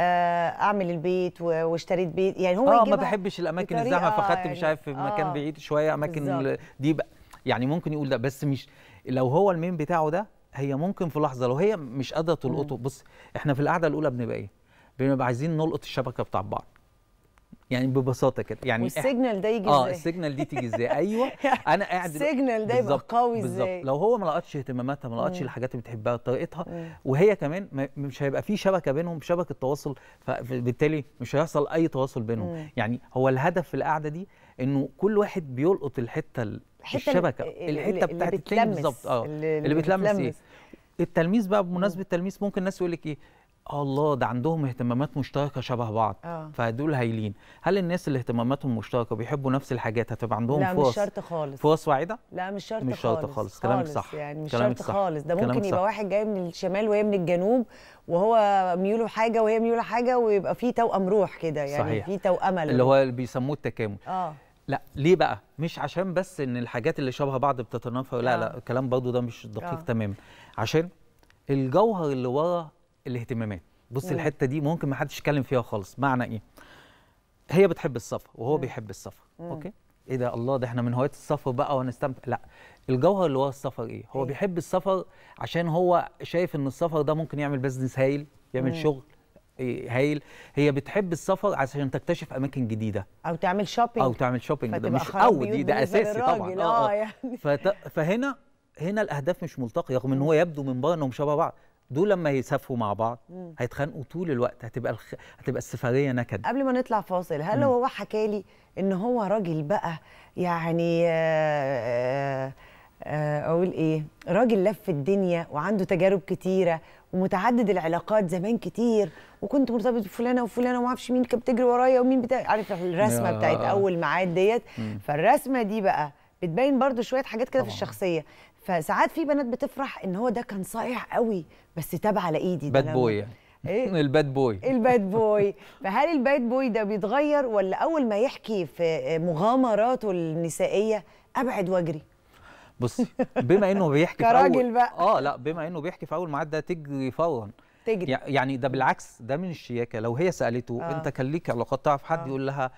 اعمل البيت واشتريت بيت يعني هو اه ما بحبش الاماكن الزحمه فاخدت يعني مش عارف في مكان آه بعيد شويه اماكن بالزبط. دي بقى يعني ممكن يقول ده بس مش لو هو المين بتاعه ده هي ممكن في لحظه لو هي مش قادره تلقطه بص احنا في القعده الاولى بنبقى ايه؟ بنبقى عايزين نلقط الشبكه بتاع بعض يعني ببساطه كده يعني والسيجنال ده يجي آه، ازاي اه السيجنال دي تيجي ازاي [LAUGHS] ايوه انا قاعد السيجنال ده يبقى قوي ازاي لو هو ما لقطش اهتماماتها ما لقطش الحاجات اللي بتحبها طريقتها وهي كمان مش هيبقى في شبكه بينهم شبكه تواصل فبالتالي مش هيحصل اي تواصل بينهم مم. يعني هو الهدف في القعده دي انه كل واحد بيلقط الحته الحته الشبكه الحته بتاعت التاني بالظبط اه اللي, اللي بتلمس ايه التلميذ بقى بمناسبه التلميذ ممكن الناس يقول لك ايه الله ده عندهم اهتمامات مشتركه شبه بعض آه. فدول هايلين هل الناس اللي اهتماماتهم مشتركه بيحبوا نفس الحاجات هتبقى عندهم فرص لا مش شرط خالص فرص واعده لا مش شرط مش شرط خالص, خالص. كلامك صح يعني مش شرط خالص ده ممكن يبقى واحد جاي من الشمال وهي من الجنوب وهو ميوله حاجه وهي ميوله حاجه ويبقى في توأم روح كده يعني صحيح. في توأمه اللي هو اللي بيسموه التكامل اه لا ليه بقى مش عشان بس ان الحاجات اللي شبه بعض بتتنافى آه. لا لا آه. الكلام برضو ده مش دقيق آه. تماما عشان الجوهر اللي ورا الاهتمامات بص مم. الحته دي ممكن ما حدش يتكلم فيها خالص معنى ايه هي بتحب السفر وهو مم. بيحب السفر مم. اوكي ايه ده الله ده احنا من هوايه السفر بقى وهنستمتع لا الجوهر اللي هو السفر ايه هو إيه؟ بيحب السفر عشان هو شايف ان السفر ده ممكن يعمل بزنس هايل يعمل مم. شغل إيه؟ هايل هي بتحب السفر عشان تكتشف اماكن جديده او تعمل شوبينج او تعمل شوبينج ده مش او دي ده اساسي طبعا اه, آه،, آه. يعني. فهنا هنا الاهداف مش ملتقيه رغم ان هو يبدو من بره انهم شبه بعض دول لما يسافروا مع بعض هيتخانقوا طول الوقت هتبقى الخ... هتبقى السفريه نكد قبل ما نطلع فاصل هل مم. هو حكى لي ان هو راجل بقى يعني آآ آه، آآ آه، آه، اقول ايه راجل لف الدنيا وعنده تجارب كتيره ومتعدد العلاقات زمان كتير وكنت مرتبط بفلانه وفلانه وما اعرفش مين كانت بتجري ورايا ومين بتاع عارف الرسمه بتاعت اول ميعاد ديت فالرسمه دي بقى بتبين برضو شويه حاجات كده في الشخصيه فساعات في بنات بتفرح ان هو ده كان صايع قوي بس تاب على ايدي باد بوي يعني إيه؟ الباد بوي الباد بوي فهل الباد بوي ده بيتغير ولا اول ما يحكي في مغامراته النسائيه ابعد واجري بصي بما انه بيحكي [LAUGHS] كراجل أول... بقى اه لا بما انه بيحكي في اول ميعاد ده تجري فورا تجري يعني ده بالعكس ده من الشياكه لو هي سالته آه. انت كان ليك علاقات تعرف حد آه. يقول لها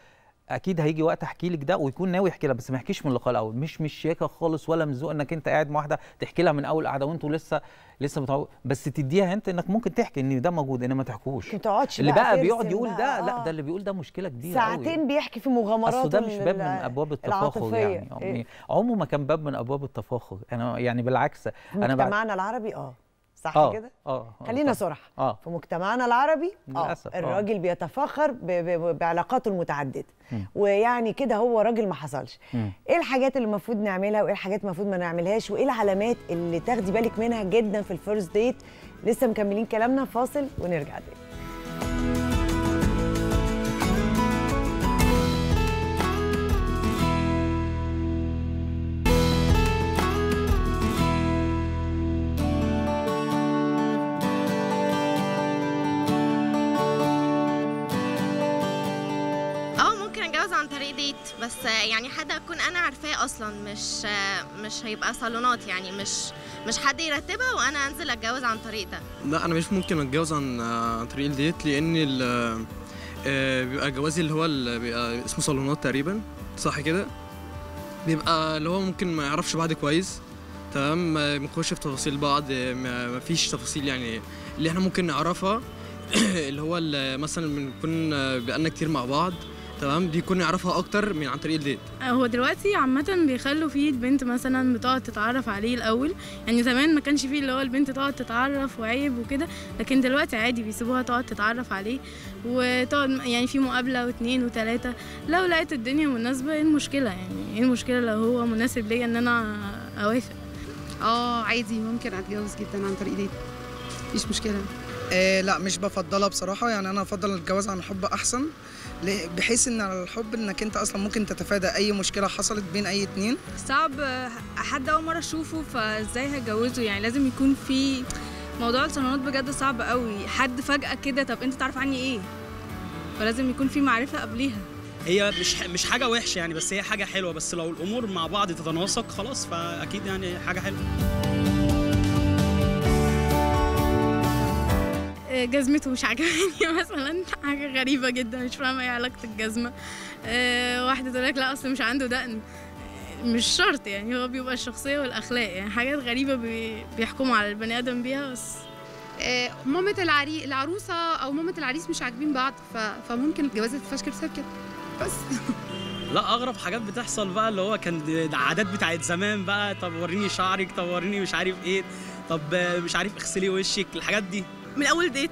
اكيد هيجي وقت احكي لك ده ويكون ناوي يحكي لها بس ما يحكيش من اللقاء الاول مش مش شياكه خالص ولا مزوق انك انت قاعد مع واحده تحكي لها من اول قعده وانتوا لسه لسه بتعو... بس تديها انت انك ممكن تحكي ان ده موجود انما ما تحكوش ما تقعدش اللي بقى, بقى بيقعد يقول ده آه. لا ده اللي بيقول ده مشكله كبيره ساعتين قوي. بيحكي في مغامرات اصل ده مش باب من ابواب التفاخر يعني إيه؟ عمره ما كان باب من ابواب التفاخر انا يعني بالعكس انا مجتمعنا بعد... العربي اه صح آه، كده؟ آه، آه، خلينا صراحة في مجتمعنا العربي الراجل بيتفاخر بعلاقاته المتعدده ويعني كده هو راجل ما حصلش ايه الحاجات اللي المفروض نعملها وايه الحاجات المفروض ما نعملهاش وايه العلامات اللي تاخدي بالك منها جدا في الفيرست ديت لسه مكملين كلامنا فاصل ونرجع تاني بس يعني حد اكون انا عارفاه اصلا مش مش هيبقى صالونات يعني مش مش حد يرتبها وانا انزل اتجوز عن طريق ده لا انا مش ممكن اتجوز عن عن طريق الديت لان آه، بيبقى جوازي اللي هو بيبقى اسمه صالونات تقريبا صح كده بيبقى اللي هو ممكن ما يعرفش بعض كويس تمام ما في تفاصيل بعض ما فيش تفاصيل يعني اللي احنا ممكن نعرفها [CLEARS THROAT] اللي هو مثلا بنكون بقالنا كتير مع بعض تمام دي يعرفها اكتر من عن طريق الديت آه، هو دلوقتي عامه بيخلوا فيه البنت مثلا بتقعد تتعرف عليه الاول يعني زمان ما كانش فيه اللي هو البنت تقعد تتعرف وعيب وكده لكن دلوقتي عادي بيسيبوها تقعد تتعرف عليه وتقعد يعني في مقابله واثنين وثلاثه لو لقيت الدنيا مناسبه ايه المشكله يعني ايه المشكله لو هو مناسب ليا ان انا اوافق اه عادي ممكن اتجوز جدا عن طريق ديت مفيش مشكله آه لا مش بفضلها بصراحه يعني انا افضل الجواز عن الحب احسن بحيث ان على الحب انك انت اصلا ممكن تتفادى اي مشكله حصلت بين اي اتنين صعب حد اول مره اشوفه فازاي هجوزه يعني لازم يكون في موضوع الصالونات بجد صعب قوي حد فجاه كده طب انت تعرف عني ايه فلازم يكون في معرفه قبليها هي مش مش حاجه وحشه يعني بس هي حاجه حلوه بس لو الامور مع بعض تتناسق خلاص فاكيد يعني حاجه حلوه جزمته مش عجباني [LAUGHS] مثلا حاجه غريبه جدا مش فاهمه ايه علاقه الجزمه آه، واحده تقول لك لا اصل مش عنده دقن مش شرط يعني هو بيبقى الشخصيه والاخلاق يعني حاجات غريبه بيحكموا على البني ادم بيها بس آه، مامة العري... العروسة أو مامة العريس مش عاجبين بعض ف... فممكن الجوازة تتفشكل بسبب كده بس [LAUGHS] لا اغرب حاجات بتحصل بقى اللي هو كان عادات بتاعت زمان بقى طب وريني شعرك طب وريني مش عارف ايه طب مش عارف اغسلي وشك الحاجات دي من اول ديت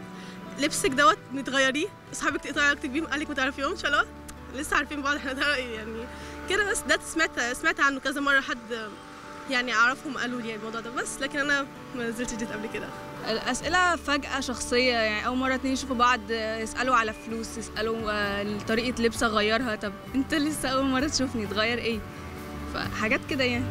لبسك دوت نتغيريه اصحابك تقطعي علاقتك بيهم قالك ما تعرفيهمش خلاص آه، لسه عارفين بعض احنا [LAUGHS] ده رأيي يعني كده بس ده سمعت سمعت عنه كذا مره حد يعني اعرفهم قالوا لي يعني الموضوع ده بس لكن انا ما نزلتش ديت قبل كده الاسئله فجاه شخصيه يعني اول مره اتنين يشوفوا بعض يسالوا على فلوس يسالوا آه، طريقه لبس غيرها طب انت لسه اول مره تشوفني تغير ايه فحاجات كده يعني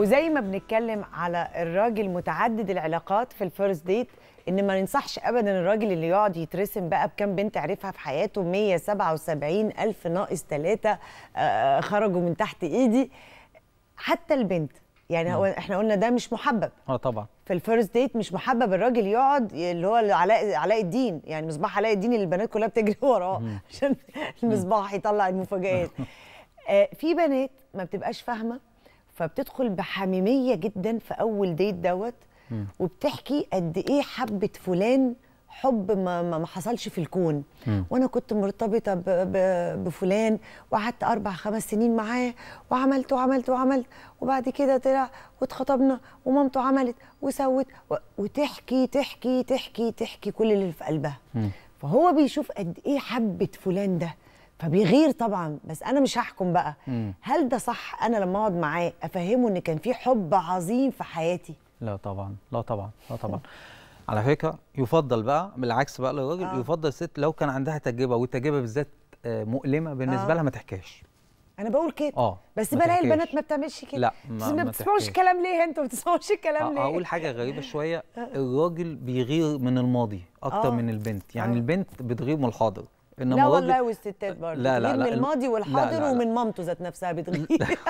وزي ما بنتكلم على الراجل متعدد العلاقات في الفيرست ديت ان ما ننصحش ابدا الراجل اللي يقعد يترسم بقى بكام بنت عرفها في حياته 177 الف ناقص ثلاثة آه، آه، خرجوا من تحت ايدي حتى البنت يعني هو احنا قلنا ده مش محبب اه طبعا في الفيرست ديت مش محبب الراجل يقعد اللي هو علاء علاء الدين يعني مصباح علاء الدين اللي البنات كلها بتجري [LAUGHS] وراه عشان المصباح يطلع المفاجآت [LAUGHS] آه في بنات ما بتبقاش فاهمه فبتدخل بحميميه جدا في اول ديت دوت وبتحكي قد ايه حبه فلان حب ما ما حصلش في الكون مم. وانا كنت مرتبطه بفلان وقعدت اربع خمس سنين معاه وعملت وعملت وعملت وبعد كده طلع واتخطبنا ومامته عملت وسوت و... وتحكي تحكي تحكي تحكي كل اللي في قلبها مم. فهو بيشوف قد ايه حبه فلان ده فبيغير طبعا بس انا مش هحكم بقى مم. هل ده صح انا لما اقعد معاه افهمه ان كان في حب عظيم في حياتي لا طبعا لا طبعا لا طبعا على فكره يفضل بقى بالعكس بقى للراجل آه. يفضل الست لو كان عندها تجربه والتجربه بالذات آه، مؤلمه بالنسبه آه. لها ما تحكيش انا بقول كده اه بس بلاقي البنات ما بتعملش كده لا ما, ما بتسمعوش الكلام ليه انتوا ما بتسمعوش الكلام ليه هقول حاجه غريبه [LAUGHS] شويه الراجل بيغير من الماضي اكتر آه. من البنت يعني آه. البنت بتغير من الحاضر لا والله والستات برضه لا لا لا من الماضي والحاضر ومن مامته ذات نفسها بتغير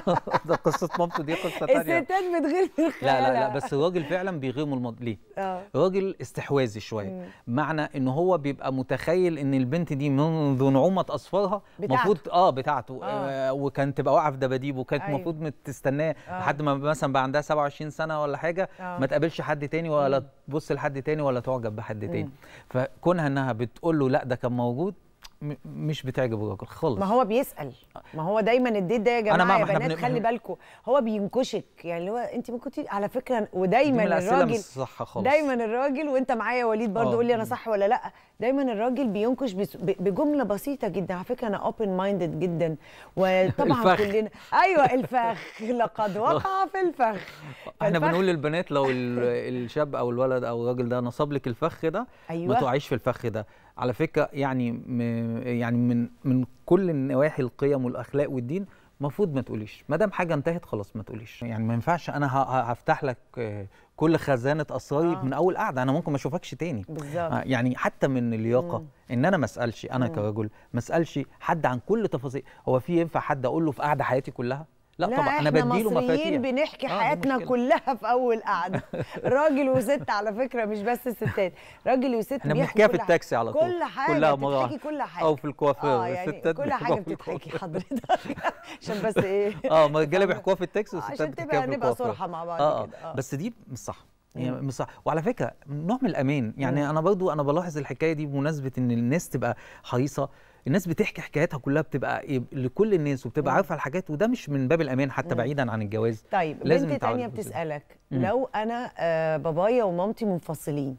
[LAUGHS] ده قصه مامته دي قصه ثانيه الستات بتغير من لا لا لا بس الراجل فعلا بيغير من الماضي ليه؟ اه راجل استحواذي شويه معنى ان هو بيبقى متخيل ان البنت دي منذ نعومه اصفارها المفروض اه بتاعته آه. آه، وكانت تبقى واقعه في دباديب وكانت أيوه. المفروض متستناه تستناه لحد ما مثلا بقى عندها 27 سنه ولا حاجه آه. ما تقابلش حد تاني ولا تبص لحد تاني ولا تعجب بحد تاني فكونها انها بتقول له لا ده كان موجود مش بتعجب الراجل خالص ما هو بيسال ما هو دايما الديت ده يا جماعه يا بنات خلي بالكم هو بينكشك يعني اللي هو انت ممكن تي... على فكره ودايما الراجل صح خالص دايما الراجل وانت معايا وليد برضه آه. قول لي انا صح ولا لا دايما الراجل بينكش بس... بجمله بسيطه جدا على فكره انا اوبن مايندد جدا وطبعا [LAUGHS] كلنا ايوه الفخ [LAUGHS] لقد وقع في الفخ احنا بنقول للبنات لو [LAUGHS] الشاب او الولد او الراجل ده نصب لك الفخ ده أيوة. ما تقعيش في الفخ ده على فكره يعني يعني من من كل النواحي القيم والاخلاق والدين المفروض ما تقوليش ما دام حاجه انتهت خلاص ما تقوليش يعني ما ينفعش انا هفتح لك كل خزانه اسراري آه. من اول قعده انا ممكن ما اشوفكش تاني بالزبط. آه، يعني حتى من اللياقه مم. ان انا ما اسالش انا مم. كرجل ما اسالش حد عن كل تفاصيل هو في ينفع حد اقول له في قعده حياتي كلها لا, لا طبعا انا بديله مفاتيح بنحكي آه حياتنا كلها في اول قعده [LAUGHS] راجل وست على فكره مش بس الستات راجل وست احنا بنحكيها في التاكسي على طول كل حاجه كلها بتتحكي كل حاجه او في الكوافير آه يعني كل حاجه بتتحكي حضرتك [LAUGHS] عشان بس [LAUGHS] ايه اه ما الرجاله بيحكوها في التاكسي والستات آه، عشان تبقى نبقى صرحه مع بعض آه كده آه. آه. بس دي مش صح يعني مش صح وعلى فكره نوع من الامان يعني انا برضو انا بلاحظ الحكايه دي بمناسبه ان الناس تبقى حريصه الناس بتحكي حكاياتها كلها بتبقى إيه، لكل الناس وبتبقى عارفه الحاجات وده مش من باب الامان حتى بعيدا عن الجواز طيب لازم بنت تانية بتسالك مم. لو انا آه، بابايا ومامتي منفصلين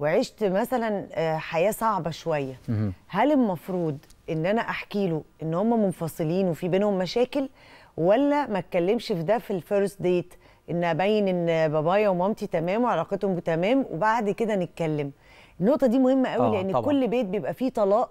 وعشت مثلا آه، حياه صعبه شويه مم. هل المفروض ان انا احكي له ان هم منفصلين وفي بينهم مشاكل ولا ما اتكلمش في ده في الفيرست ديت ان ابين ان بابايا ومامتي تمام وعلاقتهم تمام وبعد كده نتكلم النقطه دي مهمه قوي آه لان طبعًا. كل بيت بيبقى فيه طلاق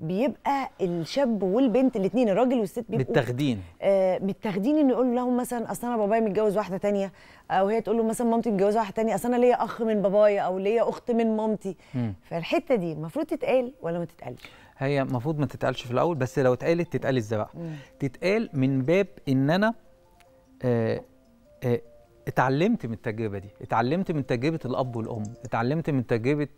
بيبقى الشاب والبنت الاثنين الراجل والست بيبقوا متاخدين آه متاخدين ان يقول لهم مثلا اصل انا بابايا متجوز واحده تانية او هي تقول له مثلا مامتي متجوزه واحده تانية اصل انا ليا اخ من بابايا او ليا اخت من مامتي فالحته دي المفروض تتقال ولا ما تتقالش هي المفروض ما تتقالش في الاول بس لو اتقالت تتقال ازاي بقى تتقال من باب ان انا آه آه اتعلمت من التجربه دي اتعلمت من تجربه الاب والام اتعلمت من تجربه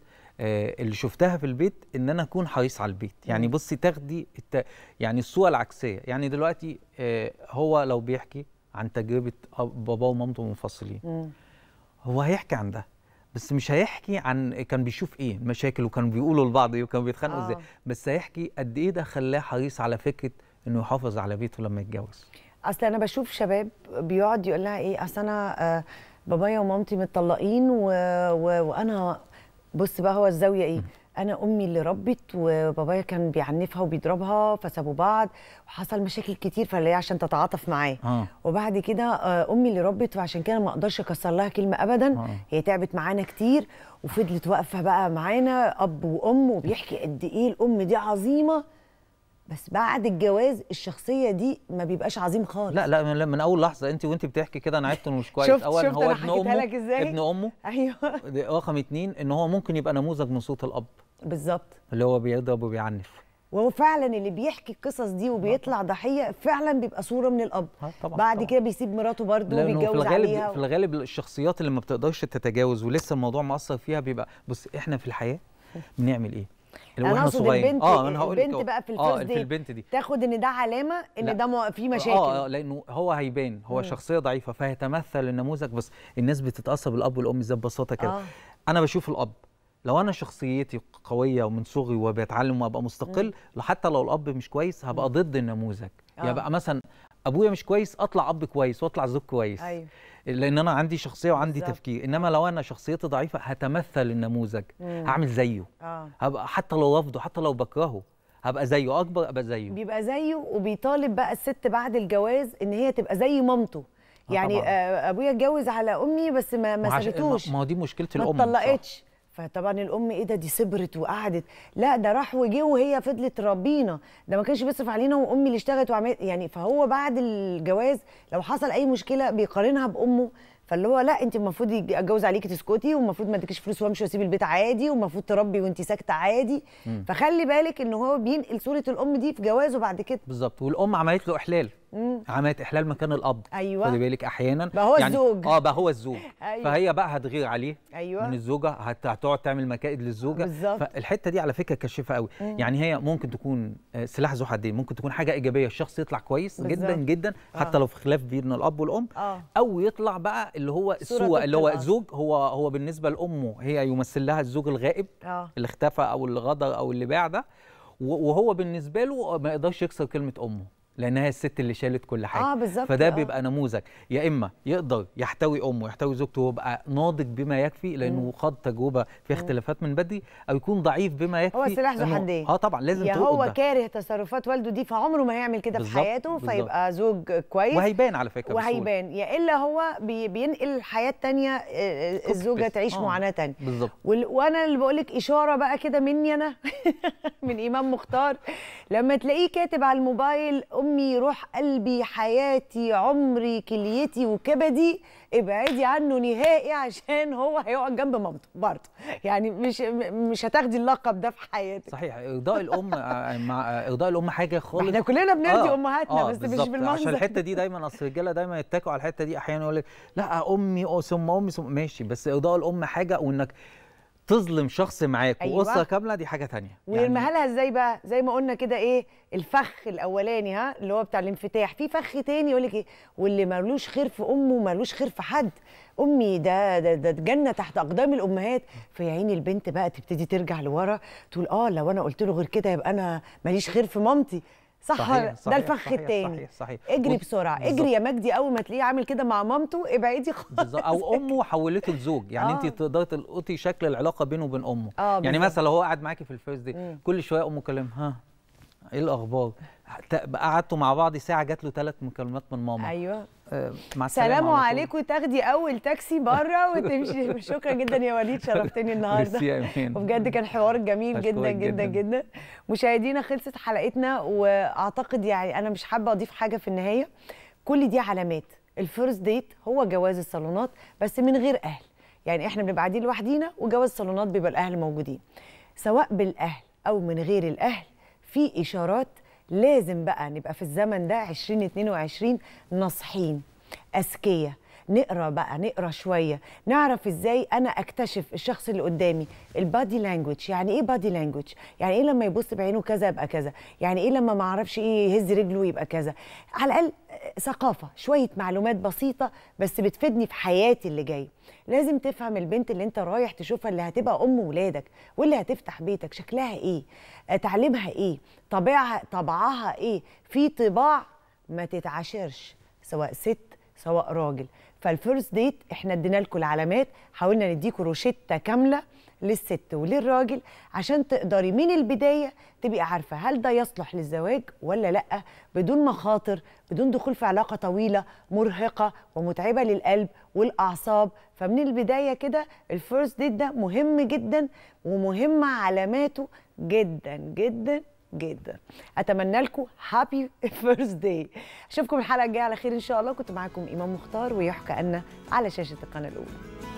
آه، اللي شفتها في البيت ان انا اكون حريص على البيت يعني بصي تاخدي الت... يعني الصوره العكسيه يعني دلوقتي آه، هو لو بيحكي عن تجربه باباه ومامته منفصلين هو هيحكي عن ده بس مش هيحكي عن كان بيشوف ايه مشاكل وكانوا بيقولوا لبعض ايه وكانوا بيتخانقوا ازاي آه. بس هيحكي قد ايه ده خلاه حريص على فكره انه يحافظ على بيته لما يتجوز اصل انا بشوف شباب بيقعد يقول لها ايه اصل انا آه بابايا ومامتي متطلقين و... و... وانا بص بقى هو الزاويه ايه انا امي اللي ربت وبابايا كان بيعنفها وبيضربها فسابوا بعض وحصل مشاكل كتير فلاقيه عشان تتعاطف معاه آه. وبعد كده آه، امي اللي ربت وعشان كده ما اقدرش اكسر لها كلمه ابدا آه. هي تعبت معانا كتير وفضلت واقفه بقى معانا اب وام وبيحكي قد ايه الام دي عظيمه بس بعد الجواز الشخصيه دي ما بيبقاش عظيم خالص لا لا من اول لحظه انت وانت بتحكي كده انا عرفت انه مش كويس شفت اولا شفت هو ابن امه ابن [LAUGHS] امه ايوه رقم اتنين ان هو ممكن يبقى نموذج من صوت الاب بالظبط اللي هو بيضرب وبيعنف وهو فعلا اللي بيحكي القصص دي وبيطلع ضحيه فعلا بيبقى صوره من الاب اه، طبعا بعد كده بيسيب مراته برضه وبيتجوز عليها و... في الغالب الشخصيات اللي ما بتقدرش تتجاوز ولسه الموضوع مأثر فيها بيبقى بص احنا في الحياه بنعمل ايه يعني انا البنت اه انا هقول البنت بقى في آه، الفيرست آه في البنت دي تاخد ان ده علامه ان لا. ده في آه، مشاكل اه لانه هو هيبان هو مم. شخصيه ضعيفه فهيتمثل النموذج بس الناس بتتاثر بالاب والام ازاي ببساطه كده آه. انا بشوف الاب لو انا شخصيتي قويه ومن صغري وبتعلم وابقى مستقل حتى لو الاب مش كويس هبقى ضد النموذج يعني آه. يبقى مثلا ابويا مش كويس اطلع اب كويس واطلع زوج كويس أيوه. لان انا عندي شخصيه وعندي بالزبط. تفكير انما لو انا شخصيتي ضعيفه هتمثل النموذج مم. هعمل زيه آه. هبقى حتى لو رافضه حتى لو بكرهه هبقى زيه اكبر ابقى زيه بيبقى زيه وبيطالب بقى الست بعد الجواز ان هي تبقى زي مامته آه، يعني آه ابويا اتجوز على امي بس ما ما سابتوش ما هو دي مشكله الام ما اتطلقتش فطبعا الام ايه ده دي صبرت وقعدت لا ده راح وجه وهي فضلت ربينا ده ما كانش بيصرف علينا وامي اللي اشتغلت وعملت يعني فهو بعد الجواز لو حصل اي مشكله بيقارنها بامه فاللي هو لا انت المفروض اتجوز عليكي تسكتي والمفروض ما اديكيش فلوس وامشي واسيب البيت عادي والمفروض تربي وانت ساكته عادي مم. فخلي بالك ان هو بينقل صوره الام دي في جوازه بعد كده بالظبط والام عملت له احلال مم. عملت احلال مكان الاب ايوه خلي بالك احيانا بقى هو يعني الزوج اه بقى هو الزوج أيوة. فهي بقى هتغير عليه أيوة. من الزوجه هتقعد تعمل مكائد للزوجه بالظبط فالحته دي على فكره كشفه قوي مم. يعني هي ممكن تكون آه، سلاح ذو حدين ممكن تكون حاجه ايجابيه الشخص يطلع كويس بالزبط. جدا جدا آه. حتى لو في خلاف بين الاب والام آه. او يطلع بقى اللي هو السوء اللي هو الزوج هو هو بالنسبه لامه هي يمثل لها الزوج الغائب آه. اللي اختفى او اللي غدر او اللي باع ده وهو بالنسبه له ما يقدرش يكسر كلمه امه لانها هي الست اللي شالت كل حاجه آه بالزبط فده آه. بيبقى نموذج يا اما يقدر يحتوي امه يحتوي زوجته ويبقى ناضج بما يكفي لانه خاض تجربه في اختلافات من بدري او يكون ضعيف بما يكفي هو سلاح ذو حدين اه طبعا لازم يا يعني هو ده. كاره تصرفات والده دي فعمره ما هيعمل كده في حياته بالزبط. فيبقى زوج كويس وهيبان على فكره وهيبان يا الا هو بينقل حياه ثانيه آه، آه، الزوجه تعيش آه. معاناه ثانيه بالظبط وانا اللي بقول لك اشاره بقى كده مني انا [LAUGHS] من امام مختار لما تلاقيه كاتب على الموبايل امي روح قلبي حياتي عمري كليتي وكبدي ابعدي عنه نهائي عشان هو هيقعد جنب مامته برضه يعني مش مش هتاخدي اللقب ده في حياتك صحيح اغضاء الام آه، مع اغضاء الام حاجه خالص احنا كلنا بنرضي آه امهاتنا آه بس بالزبط. مش بالمنظر عشان الحته دي دايما اصل الرجاله دايما يتكوا على الحته دي احيانا يقول لك لا امي ثم امي ثم ماشي بس اغضاء الام حاجه وانك تظلم شخص معاك أيوة. وقصه كامله دي حاجه ثانيه ويرميها يعني... لها ازاي بقى زي ما قلنا كده ايه الفخ الاولاني ها اللي هو بتاع الانفتاح في فخ تاني يقول لك ايه واللي ملوش خير في امه ملوش خير في حد امي ده ده, ده جنه تحت اقدام الامهات فيا عيني البنت بقى تبتدي ترجع لورا تقول اه لو انا قلت له غير كده يبقى انا ماليش خير في مامتي صحيح ده الفخ الثاني صحيح صحيح اجري بسرعه بسرعه اجري يا مجدي اول ما تلاقيه عامل كده مع مامته ابعدي خالص او امه حولته لزوج يعني آه. انت تقدري تلقطي شكل العلاقه بينه وبين امه آه يعني مثلا هو قاعد معاكي في الفيرست دي كل شويه امه كلمها ها ايه الاخبار قعدتوا مع بعض ساعه جات له ثلاث مكالمات من ماما ايوه آه، مع السلامه سلام عليكم تاخدي اول تاكسي بره وتمشي [LAUGHS] شكرا جدا يا وليد شرفتني النهارده وبجد كان حوار جميل جدا جدا جدا مشاهدينا خلصت حلقتنا واعتقد يعني انا مش حابه اضيف حاجه في النهايه كل دي علامات الفيرست ديت هو جواز الصالونات بس من غير اهل يعني احنا بنبقى قاعدين لوحدينا وجواز الصالونات بيبقى الاهل موجودين سواء بالاهل او من غير الاهل في اشارات لازم بقى نبقى في الزمن ده 2022 نصحين اذكياء نقرا بقى نقرا شويه نعرف ازاي انا اكتشف الشخص اللي قدامي البادي لانجوج يعني ايه بادي لانجوج يعني ايه لما يبص بعينه كذا يبقى كذا يعني ايه لما ما اعرفش ايه يهز رجله يبقى كذا على الاقل آه، ثقافه شويه معلومات بسيطه بس بتفيدني في حياتي اللي جايه لازم تفهم البنت اللي انت رايح تشوفها اللي هتبقى ام ولادك واللي هتفتح بيتك شكلها ايه آه، تعليمها ايه طبيعها طبعها ايه في طباع ما تتعاشرش سواء ست سواء راجل فالفيرست ديت احنا ادينا لكم العلامات حاولنا نديكم روشته كامله للست وللراجل عشان تقدري من البدايه تبقي عارفه هل ده يصلح للزواج ولا لا بدون مخاطر بدون دخول في علاقه طويله مرهقه ومتعبه للقلب والاعصاب فمن البدايه كده الفيرست ديت ده مهم جدا ومهمه علاماته جدا جدا جدا اتمنى لكم هابي فيرست داي اشوفكم الحلقه الجايه على خير ان شاء الله كنت معاكم ايمان مختار ويحكى أن على شاشه القناه الاولى